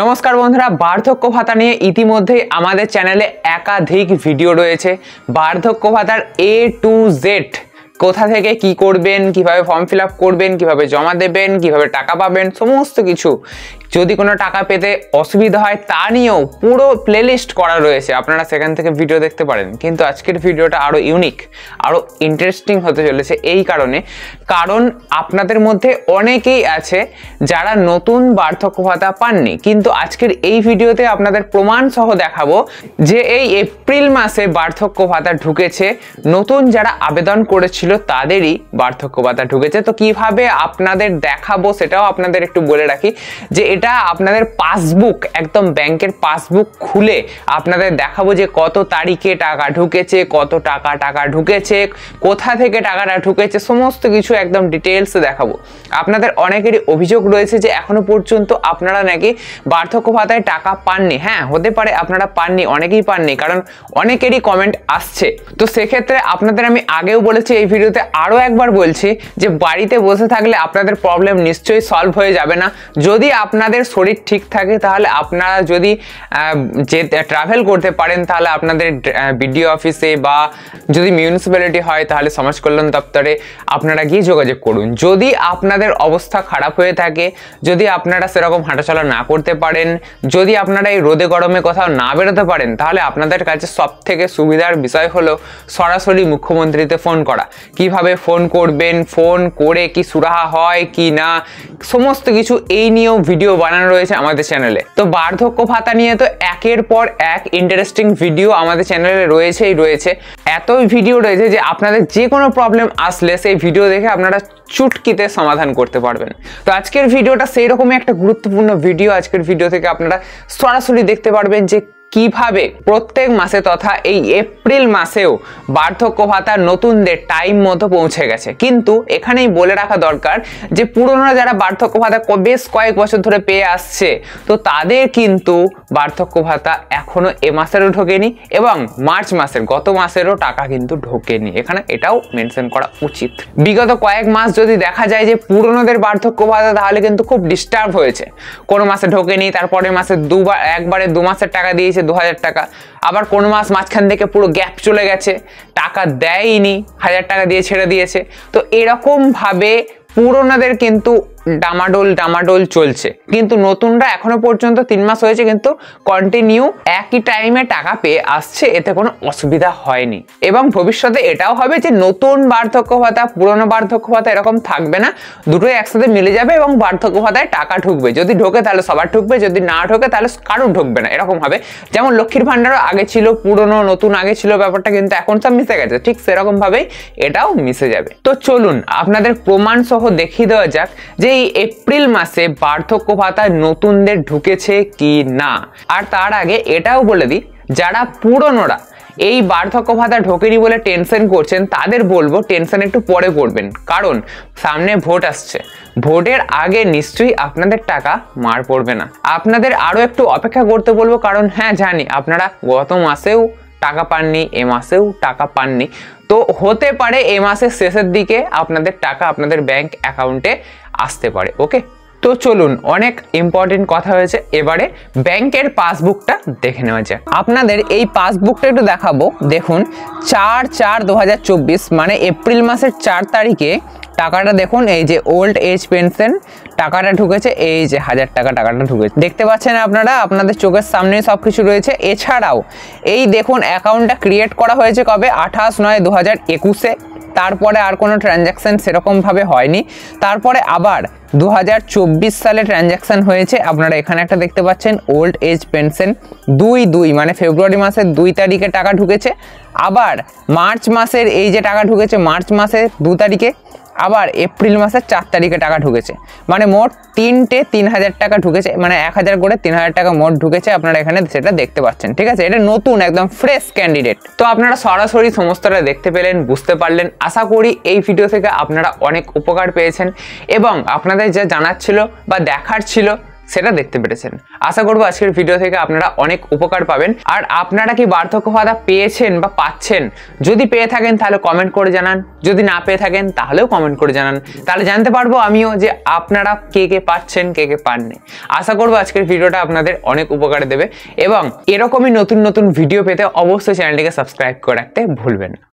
নমস্কার বন্ধুরা বার্ধক্য ভাতা নিয়ে ইতিমধ্যেই আমাদের চ্যানেলে একাধিক ভিডিও রয়েছে বার্ধক্য ভাতার এ টু জেড কোথা থেকে কি করবেন কিভাবে ফর্ম ফিল আপ করবেন কিভাবে জমা দেবেন কিভাবে টাকা পাবেন সমস্ত কিছু যদি কোনো টাকা পেতে অসুবিধা হয় তা নিয়েও পুরো প্লেলিস্ট করা রয়েছে আপনারা সেখান থেকে ভিডিও দেখতে পারেন কিন্তু আজকের ভিডিওটা আরও ইউনিক আরও ইন্টারেস্টিং হতে চলেছে এই কারণে কারণ আপনাদের মধ্যে অনেকেই আছে যারা নতুন বার্ধক্য ভাতা পাননি কিন্তু আজকের এই ভিডিওতে আপনাদের প্রমাণ সহ দেখাবো যে এই এপ্রিল মাসে বার্ধক্য ভাতা ঢুকেছে নতুন যারা আবেদন করেছিল ছিল তাদেরই বার্ধক্য ভাতা ঢুকেছে তো কিভাবে আপনাদের দেখাবো সেটাও আপনাদের একটু বলে রাখি যে এটা আপনাদের পাসবুক একদম ব্যাংকের পাসবুক খুলে আপনাদের দেখাবো যে কত তারিখে টাকা ঢুকেছে কত টাকা টাকা ঢুকেছে কোথা থেকে টাকাটা ঢুকেছে সমস্ত কিছু একদম ডিটেলস দেখাবো আপনাদের অনেকেরই অভিযোগ রয়েছে যে এখনো পর্যন্ত আপনারা নাকি বার্ধক্য ভাতায় টাকা পাননি হ্যাঁ হতে পারে আপনারা পাননি অনেকেই পাননি কারণ অনেকেরই কমেন্ট আসছে তো সেক্ষেত্রে আপনাদের আমি আগেও বলেছি এই ভিডিওতে আরও একবার বলছি যে বাড়িতে বসে থাকলে আপনাদের প্রবলেম নিশ্চয়ই সলভ হয়ে যাবে না যদি আপনাদের শরীর ঠিক থাকে তাহলে আপনারা যদি যে ট্রাভেল করতে পারেন তাহলে আপনাদের বিডিও অফিসে বা যদি মিউনিসিপ্যালিটি হয় তাহলে সমাজ কল্যাণ দপ্তরে আপনারা গিয়ে যোগাযোগ করুন যদি আপনাদের অবস্থা খারাপ হয়ে থাকে যদি আপনারা সেরকম হাঁটাচলা না করতে পারেন যদি আপনারা এই রোদে গরমে কোথাও না বেরোতে পারেন তাহলে আপনাদের কাছে সব থেকে সুবিধার বিষয় হলো সরাসরি মুখ্যমন্ত্রীতে ফোন করা কিভাবে ফোন করবেন ফোন করে কি সুরাহা হয় কি না সমস্ত কিছু এই নিয়েও ভিডিও বানানো রয়েছে আমাদের চ্যানেলে তো বার্ধক্য ভাতা নিয়ে তো একের পর এক ইন্টারেস্টিং ভিডিও আমাদের চ্যানেলে রয়েছেই রয়েছে এতই ভিডিও রয়েছে যে আপনাদের যে কোনো প্রবলেম আসলে সেই ভিডিও দেখে আপনারা চুটকিতে সমাধান করতে পারবেন তো আজকের ভিডিওটা সেই রকমই একটা গুরুত্বপূর্ণ ভিডিও আজকের ভিডিও থেকে আপনারা সরাসরি দেখতে পারবেন যে কিভাবে প্রত্যেক মাসে তথা এই এপ্রিল মাসেও বার্ধক্য ভাতা নতুনদের টাইম মতো পৌঁছে গেছে কিন্তু এখানেই বলে রাখা দরকার যে পুরনোরা যারা বার্ধক্য ভাতা বেশ কয়েক বছর ধরে পেয়ে আসছে তো তাদের কিন্তু বার্ধক্য ভাতা এখনও এ মাসেরও ঢোকেনি এবং মার্চ মাসের গত মাসেরও টাকা কিন্তু ঢোকেনি এখানে এটাও মেনশন করা উচিত বিগত কয়েক মাস যদি দেখা যায় যে পুরনোদের বার্ধক্য ভাতা তাহলে কিন্তু খুব ডিস্টার্ব হয়েছে কোনো মাসে ঢোকেনি তারপরে মাসে দুবার একবারে দু মাসের টাকা দিয়েছে নিয়েছে দু হাজার টাকা আবার কোন মাস মাঝখান থেকে পুরো গ্যাপ চলে গেছে টাকা দেয়নি হাজার টাকা দিয়ে ছেড়ে দিয়েছে তো এরকমভাবে পুরোনাদের কিন্তু ডামাডোল ডামাডোল চলছে কিন্তু নতুনরা এখনো পর্যন্ত তিন মাস হয়েছে কিন্তু কন্টিনিউ একই টাইমে টাকা পেয়ে আসছে এতে কোনো অসুবিধা হয়নি এবং ভবিষ্যতে এটাও হবে যে নতুন বার্ধক্য ভাতা পুরনো বার্ধক্য ভাতা এরকম থাকবে না দুটোই একসাথে মিলে যাবে এবং বার্ধক্য ভাতায় টাকা ঢুকবে যদি ঢোকে তাহলে সবার ঢুকবে যদি না ঢোকে তাহলে কারোর ঢুকবে না এরকম হবে যেমন লক্ষ্মীর ভাণ্ডারও আগে ছিল পুরনো নতুন আগে ছিল ব্যাপারটা কিন্তু এখন সব মিশে গেছে ঠিক সেরকমভাবেই এটাও মিশে যাবে তো চলুন আপনাদের প্রমাণ সহ দেখিয়ে দেওয়া যাক যে এই এপ্রিল মাসে বার্ধক্য ভাতা নতুনদের ঢুকেছে কি না আর তার আগে এটাও বলে দিই যারা পুরনোরা এই বার্ধক্য ভাতা ঢোকেনি বলে টেনশন করছেন তাদের বলবো টেনশন একটু পরে করবেন কারণ সামনে ভোট আসছে ভোটের আগে নিশ্চয়ই আপনাদের টাকা মার পড়বে না আপনাদের আরও একটু অপেক্ষা করতে বলবো কারণ হ্যাঁ জানি আপনারা গত মাসেও টাকা পাননি এ মাসেও টাকা পাননি তো হতে পারে এ মাসের শেষের দিকে আপনাদের টাকা আপনাদের ব্যাংক অ্যাকাউন্টে আসতে পারে ওকে তো চলুন অনেক ইম্পর্টেন্ট কথা হয়েছে এবারে ব্যাংকের পাসবুকটা দেখে নেওয়া যাক আপনাদের এই পাসবুকটা একটু দেখাবো দেখুন চার চার দু মানে এপ্রিল মাসের চার তারিখে টাকাটা দেখুন এই যে ওল্ড এজ পেনশন টাকাটা ঢুকেছে এই যে হাজার টাকা টাকাটা ঢুকেছে দেখতে পাচ্ছেন আপনারা আপনাদের চোখের সামনে সব কিছু রয়েছে এছাড়াও এই দেখুন অ্যাকাউন্টটা ক্রিয়েট করা হয়েছে কবে আঠাশ নয় দু হাজার একুশে তারপরে আর কোনো ট্রানজ্যাকশান সেরকমভাবে হয়নি তারপরে আবার দু সালে ট্রানজ্যাকশান হয়েছে আপনারা এখানে একটা দেখতে পাচ্ছেন ওল্ড এজ পেনশন দুই দুই মানে ফেব্রুয়ারি মাসের দুই তারিখে টাকা ঢুকেছে আবার মার্চ মাসের এই যে টাকা ঢুকেছে মার্চ মাসের দু তারিখে আবার এপ্রিল মাসের চার তারিখে টাকা ঢুকেছে মানে মোট তিনটে তিন হাজার টাকা ঢুকেছে মানে এক হাজার করে তিন হাজার টাকা মোট ঢুকেছে আপনারা এখানে সেটা দেখতে পাচ্ছেন ঠিক আছে এটা নতুন একদম ফ্রেশ ক্যান্ডিডেট তো আপনারা সরাসরি সমস্তটা দেখতে পেলেন বুঝতে পারলেন আশা করি এই ভিডিও থেকে আপনারা অনেক উপকার পেয়েছেন এবং আপনাদের যা জানার ছিল বা দেখার ছিল সেটা দেখতে পেরেছেন আশা করবো আজকের ভিডিও থেকে আপনারা অনেক উপকার পাবেন আর আপনারা কি বার্ধক্য ভাতা পেয়েছেন বা পাচ্ছেন যদি পেয়ে থাকেন তাহলে কমেন্ট করে জানান যদি না পেয়ে থাকেন তাহলেও কমেন্ট করে জানান তাহলে জানতে পারবো আমিও যে আপনারা কে কে পাচ্ছেন কে কে পাননি আশা করবো আজকের ভিডিওটা আপনাদের অনেক উপকার দেবে এবং এরকমই নতুন নতুন ভিডিও পেতে অবশ্যই চ্যানেলটিকে সাবস্ক্রাইব করে রাখতে ভুলবেন না